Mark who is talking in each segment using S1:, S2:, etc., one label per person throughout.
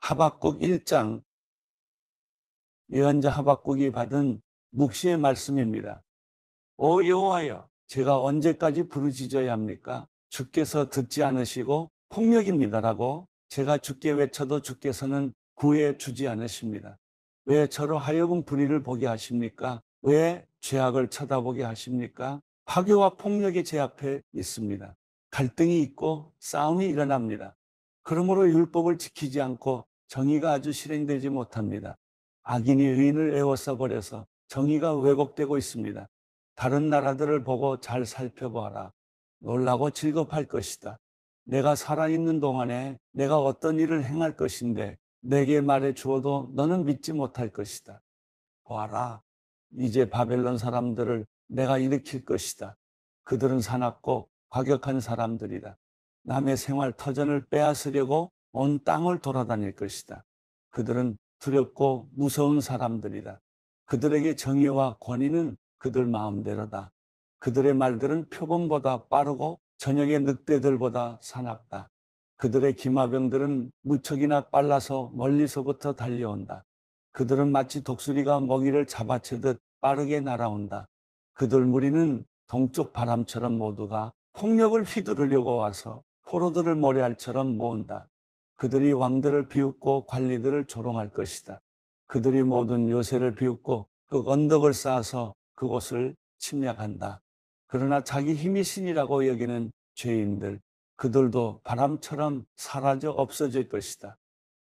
S1: 하박국 1장 예언자 하박국이 받은 묵시의 말씀입니다. 오 여호와여 제가 언제까지 부르짖어야 합니까? 주께서 듣지 않으시고 폭력입니다라고 제가 주께 외쳐도 주께서는 구해 주지 않으십니다. 왜 저로 하여금 불의를 보게 하십니까? 왜 죄악을 쳐다보게 하십니까? 파괴와 폭력이 제 앞에 있습니다. 갈등이 있고 싸움이 일어납니다. 그러므로 율법을 지키지 않고 정의가 아주 실행되지 못합니다. 악인이 의인을 애워싸 버려서 정의가 왜곡되고 있습니다. 다른 나라들을 보고 잘 살펴보아라. 놀라고 즐겁할 것이다. 내가 살아있는 동안에 내가 어떤 일을 행할 것인데 내게 말해 주어도 너는 믿지 못할 것이다. 보아라. 이제 바벨론 사람들을 내가 일으킬 것이다. 그들은 사납고 과격한 사람들이다. 남의 생활 터전을 빼앗으려고 온 땅을 돌아다닐 것이다. 그들은 두렵고 무서운 사람들이다. 그들에게 정의와 권위는 그들 마음대로다. 그들의 말들은 표범보다 빠르고 저녁의 늑대들보다 사납다. 그들의 기마병들은 무척이나 빨라서 멀리서부터 달려온다. 그들은 마치 독수리가 먹이를 잡아채듯 빠르게 날아온다. 그들 무리는 동쪽 바람처럼 모두가 폭력을 휘두르려고 와서 포로들을 모래알처럼 모은다. 그들이 왕들을 비웃고 관리들을 조롱할 것이다. 그들이 모든 요새를 비웃고 그 언덕을 쌓아서 그곳을 침략한다. 그러나 자기 힘이 신이라고 여기는 죄인들, 그들도 바람처럼 사라져 없어질 것이다.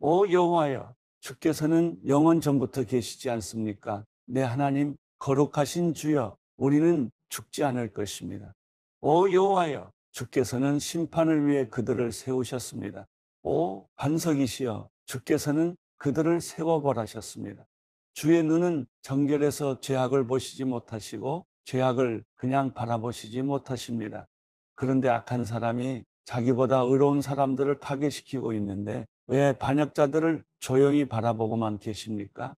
S1: 오 여호와여, 주께서는 영원 전부터 계시지 않습니까? 내 하나님 거룩하신 주여, 우리는 죽지 않을 것입니다. 오 여호와여, 주께서는 심판을 위해 그들을 세우셨습니다. 오 반석이시여 주께서는 그들을 세워버리셨습니다. 주의 눈은 정결해서 죄악을 보시지 못하시고 죄악을 그냥 바라보시지 못하십니다. 그런데 악한 사람이 자기보다 의로운 사람들을 파괴시키고 있는데 왜 반역자들을 조용히 바라보고만 계십니까?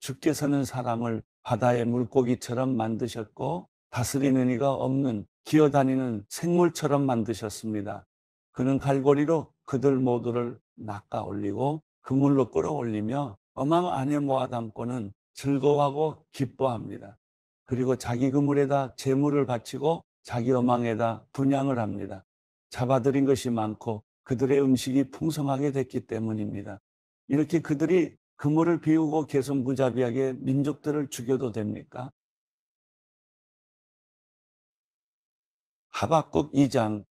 S1: 주께서는 사람을 바다의 물고기처럼 만드셨고 다스리는 이가 없는 기어다니는 생물처럼 만드셨습니다. 그는 갈고리로 그들 모두를 낚아 올리고 그물로 끌어올리며 어망 안에 모아 담고는 즐거워하고 기뻐합니다. 그리고 자기 그물에다 재물을 바치고 자기 어망에다 분양을 합니다. 잡아들인 것이 많고 그들의 음식이 풍성하게 됐기 때문입니다. 이렇게 그들이 그물을 비우고 계속 무자비하게 민족들을 죽여도 됩니까? 하박국 2장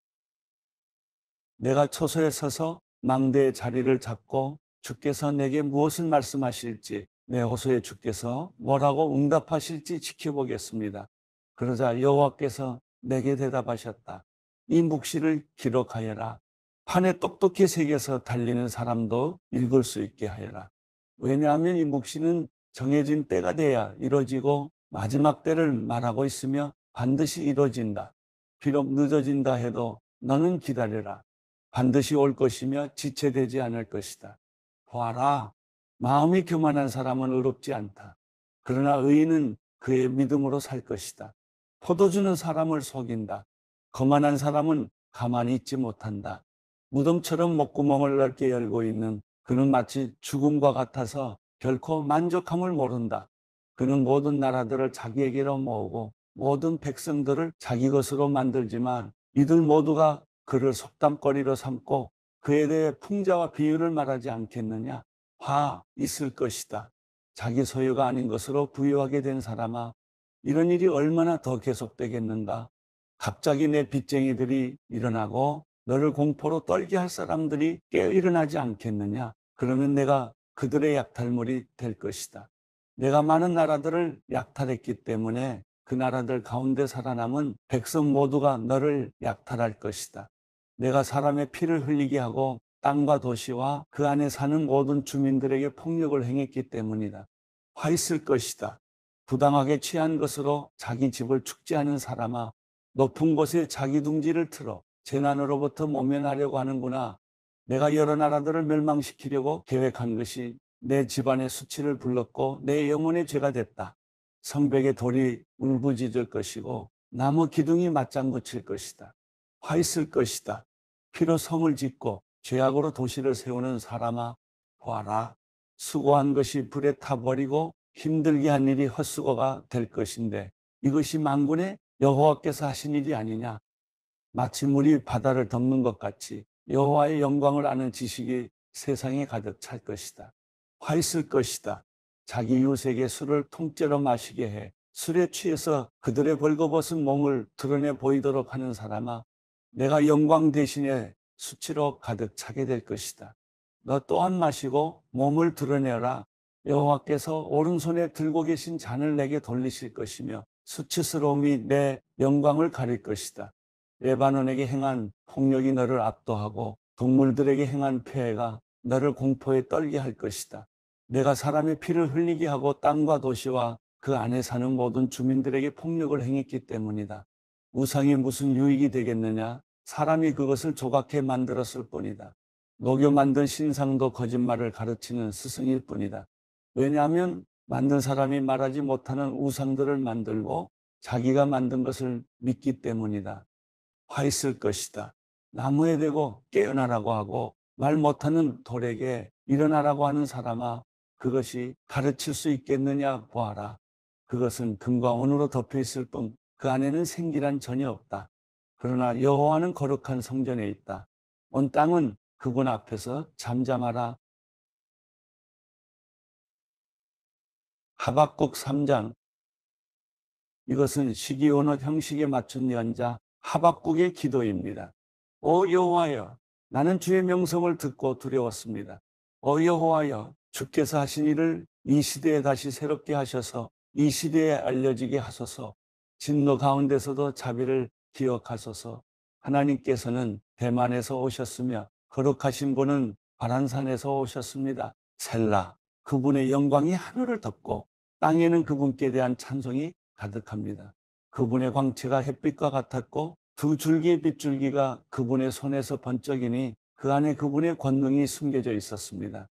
S1: 내가 초소에 서서 망대의 자리를 잡고 주께서 내게 무엇을 말씀하실지 내 호소에 주께서 뭐라고 응답하실지 지켜보겠습니다. 그러자 여호와께서 내게 대답하셨다. 이 묵시를 기록하여라. 판에 똑똑히 새겨서 달리는 사람도 읽을 수 있게 하여라. 왜냐하면 이 묵시는 정해진 때가 돼야 이루어지고 마지막 때를 말하고 있으며 반드시 이루어진다. 비록 늦어진다 해도 너는 기다려라. 반드시 올 것이며 지체되지 않을 것이다. 보아라. 마음이 교만한 사람은 의롭지 않다. 그러나 의인은 그의 믿음으로 살 것이다. 포도주는 사람을 속인다. 거만한 사람은 가만히 있지 못한다. 무덤처럼 목구멍을 넓게 열고 있는 그는 마치 죽음과 같아서 결코 만족함을 모른다. 그는 모든 나라들을 자기에게로 모으고 모든 백성들을 자기 것으로 만들지만 이들 모두가 그를 속담거리로 삼고 그에 대해 풍자와 비유를 말하지 않겠느냐? 화 있을 것이다. 자기 소유가 아닌 것으로 부유하게 된 사람아, 이런 일이 얼마나 더 계속되겠는가? 갑자기 내 빚쟁이들이 일어나고 너를 공포로 떨게 할 사람들이 깨어 일어나지 않겠느냐? 그러면 내가 그들의 약탈물이 될 것이다. 내가 많은 나라들을 약탈했기 때문에 그 나라들 가운데 살아남은 백성 모두가 너를 약탈할 것이다. 내가 사람의 피를 흘리게 하고 땅과 도시와 그 안에 사는 모든 주민들에게 폭력을 행했기 때문이다. 화 있을 것이다. 부당하게 취한 것으로 자기 집을 축제하는 사람아 높은 곳에 자기 둥지를 틀어 재난으로부터 모면하려고 하는구나. 내가 여러 나라들을 멸망시키려고 계획한 것이 내 집안의 수치를 불렀고 내 영혼의 죄가 됐다. 성벽의 돌이 울부짖을 것이고 나무 기둥이 맞장구 칠 것이다. 화 있을 것이다. 피로 성을 짓고 죄악으로 도시를 세우는 사람아 보아라. 수고한 것이 불에 타버리고 힘들게 한 일이 헛수고가 될 것인데 이것이 만군의 여호와께서 하신 일이 아니냐. 마치 물이 바다를 덮는 것 같이 여호와의 영광을 아는 지식이 세상에 가득 찰 것이다. 화 있을 것이다. 자기 이웃에게 술을 통째로 마시게 해 술에 취해서 그들의 벌거벗은 몸을 드러내 보이도록 하는 사람아 내가 영광 대신에 수치로 가득 차게 될 것이다. 너 또한 마시고 몸을 드러내라. 여호와께서 오른손에 들고 계신 잔을 내게 돌리실 것이며 수치스러움이 내 영광을 가릴 것이다. 레바논에게 행한 폭력이 너를 압도하고 동물들에게 행한 폐해가 너를 공포에 떨게 할 것이다. 내가 사람의 피를 흘리게 하고 땅과 도시와 그 안에 사는 모든 주민들에게 폭력을 행했기 때문이다. 우상이 무슨 유익이 되겠느냐? 사람이 그것을 조각해 만들었을 뿐이다. 녹여 만든 신상도 거짓말을 가르치는 스승일 뿐이다. 왜냐하면 만든 사람이 말하지 못하는 우상들을 만들고 자기가 만든 것을 믿기 때문이다. 화 있을 것이다. 나무에 대고 깨어나라고 하고 말 못하는 돌에게 일어나라고 하는 사람아 그것이 가르칠 수 있겠느냐 보아라. 그것은 금과 은으로 덮여 있을 뿐 그 안에는 생기란 전혀 없다. 그러나 여호와는 거룩한 성전에 있다. 온 땅은 그분 앞에서 잠잠하라. 하박국 3장 이것은 시기온어 형식에 맞춘 연자 하박국의 기도입니다. 오 여호와여 나는 주의 명성을 듣고 두려웠습니다. 오 여호와여 주께서 하신 일을 이 시대에 다시 새롭게 하셔서 이 시대에 알려지게 하소서 진노 가운데서도 자비를 기억하소서 하나님께서는 대만에서 오셨으며 거룩하신 분은 바란산에서 오셨습니다. 셀라 그분의 영광이 하늘을 덮고 땅에는 그분께 대한 찬송이 가득합니다. 그분의 광채가 햇빛과 같았고 두 줄기의 빗줄기가 그분의 손에서 번쩍이니 그 안에 그분의 권능이 숨겨져 있었습니다.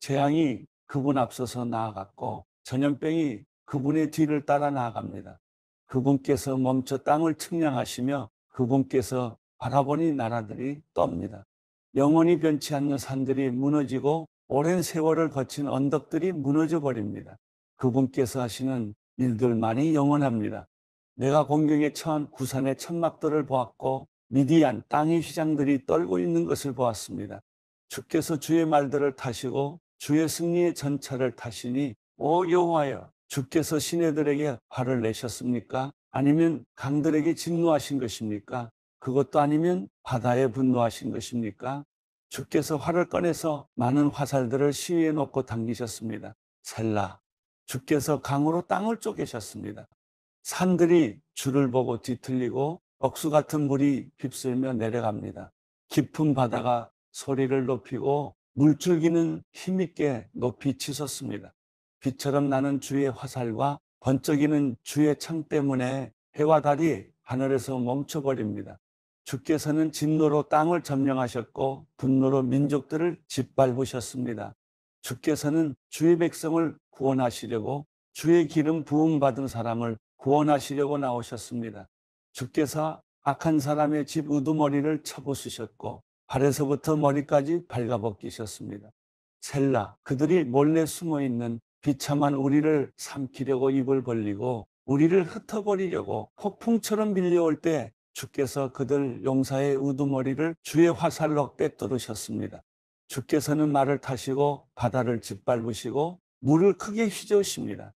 S1: 재앙이 그분 앞서서 나아갔고 전염병이 그분의 뒤를 따라 나아갑니다. 그분께서 멈춰 땅을 측량하시며 그분께서 바라보니 나라들이 떱니다. 영원히 변치 않는 산들이 무너지고 오랜 세월을 거친 언덕들이 무너져 버립니다. 그분께서 하시는 일들만이 영원합니다. 내가 공경에 처한 구산의 천막들을 보았고 미디안 땅의 휘장들이 떨고 있는 것을 보았습니다. 주께서 주의 말들을 타시고 주의 승리의 전차를 타시니 오 여호와여 주께서 신하들에게 화를 내셨습니까? 아니면 강들에게 진노하신 것입니까? 그것도 아니면 바다에 분노하신 것입니까? 주께서 활을 꺼내서 많은 화살들을 시위에 놓고 당기셨습니다. 셀라. 주께서 강으로 땅을 쪼개셨습니다. 산들이 줄을 보고 뒤틀리고 억수 같은 물이 휩쓸며 내려갑니다. 깊은 바다가 소리를 높이고 물줄기는 힘있게 높이 치솟습니다. 빛처럼 나는 주의 화살과 번쩍이는 주의 창 때문에 해와 달이 하늘에서 멈춰버립니다. 주께서는 진노로 땅을 점령하셨고 분노로 민족들을 짓밟으셨습니다. 주께서는 주의 백성을 구원하시려고 주의 기름 부음 받은 사람을 구원하시려고 나오셨습니다. 주께서 악한 사람의 집 우두머리를 쳐부수셨고 발에서부터 머리까지 발가벗기셨습니다. 셀라, 그들이 몰래 숨어 있는 비참한 우리를 삼키려고 입을 벌리고 우리를 흩어버리려고 폭풍처럼 밀려올 때 주께서 그들 용사의 우두머리를 주의 화살로 빼뚫으셨습니다. 주께서는 말을 타시고 바다를 짓밟으시고 물을 크게 휘저으십니다.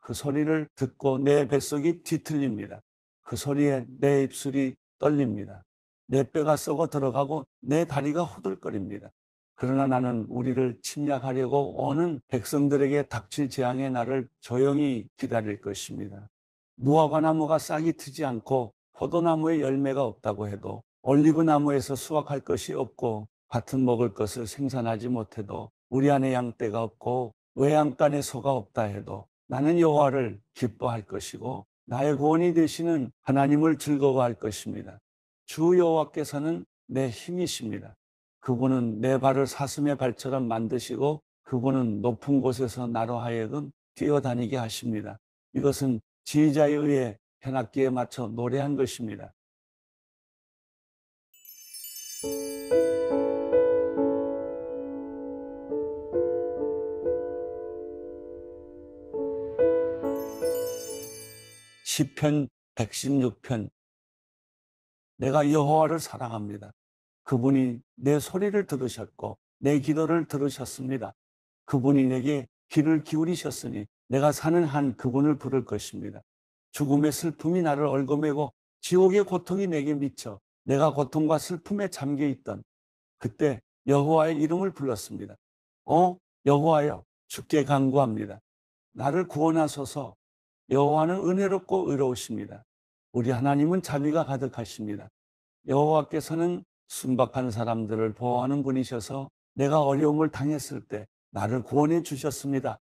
S1: 그 소리를 듣고 내 뱃속이 뒤틀립니다. 그 소리에 내 입술이 떨립니다. 내 뼈가 썩어 들어가고 내 다리가 후들거립니다. 그러나 나는 우리를 침략하려고 오는 백성들에게 닥칠 재앙의 날을 조용히 기다릴 것입니다. 무화과나무가 싹이 트지 않고 포도나무에 열매가 없다고 해도 올리브나무에서 수확할 것이 없고 같은 먹을 것을 생산하지 못해도 우리 안에 양떼가 없고 외양간에 소가 없다 해도 나는 여호와를 기뻐할 것이고 나의 구원이 되시는 하나님을 즐거워할 것입니다. 주 여호와께서는 내 힘이십니다. 그분은 내 발을 사슴의 발처럼 만드시고 그분은 높은 곳에서 나로 하여금 뛰어다니게 하십니다. 이것은 지휘자에 의해 현악기에 맞춰 노래한 것입니다. 시편 116편 내가 여호와를 사랑합니다. 그분이 내 소리를 들으셨고 내 기도를 들으셨습니다. 그분이 내게 귀를 기울이셨으니 내가 사는 한 그분을 부를 것입니다. 죽음의 슬픔이 나를 얼어매고 지옥의 고통이 내게 미쳐 내가 고통과 슬픔에 잠겨 있던 그때 여호와의 이름을 불렀습니다. 어 여호와여 주게 간구합니다. 나를 구원하소서 여호와는 은혜롭고 의로우십니다. 우리 하나님은 자비가 가득하십니다. 여호와께서는 순박한 사람들을 보호하는 분이셔서 내가 어려움을 당했을 때 나를 구원해 주셨습니다.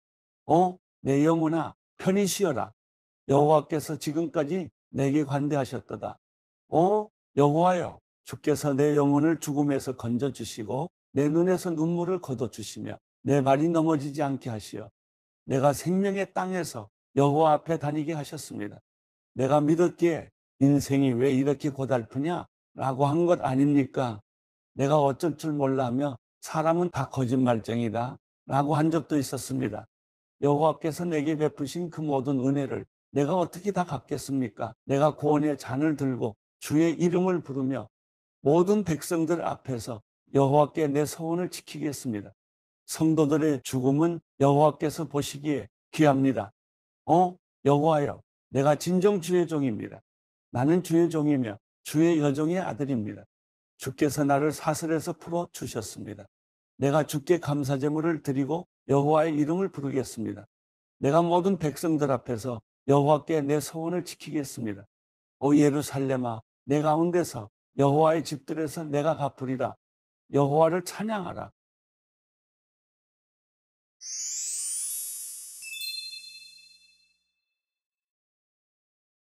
S1: 어? 내 영혼아 편히 쉬어라. 여호와께서 지금까지 내게 관대하셨도다. 어? 여호와여 주께서 내 영혼을 죽음에서 건져주시고 내 눈에서 눈물을 거둬주시며 내 발이 넘어지지 않게 하시어 내가 생명의 땅에서 여호와 앞에 다니게 하셨습니다. 내가 믿었기에 인생이 왜 이렇게 고달프냐? 라고 한 것 아닙니까? 내가 어쩔 줄 몰라며 사람은 다 거짓말쟁이다. 라고 한 적도 있었습니다. 여호와께서 내게 베푸신 그 모든 은혜를 내가 어떻게 다 갚겠습니까? 내가 구원의 잔을 들고 주의 이름을 부르며 모든 백성들 앞에서 여호와께 내 소원을 지키겠습니다. 성도들의 죽음은 여호와께서 보시기에 귀합니다. 어? 여호와여, 내가 진정 주의 종입니다. 나는 주의 종이며 주의 여종의 아들입니다. 주께서 나를 사슬에서 풀어 주셨습니다. 내가 주께 감사 제물을 드리고 여호와의 이름을 부르겠습니다. 내가 모든 백성들 앞에서 여호와께 내 소원을 지키겠습니다. 오 예루살렘아 내 가운데서 여호와의 집들에서 내가 갚으리라. 여호와를 찬양하라.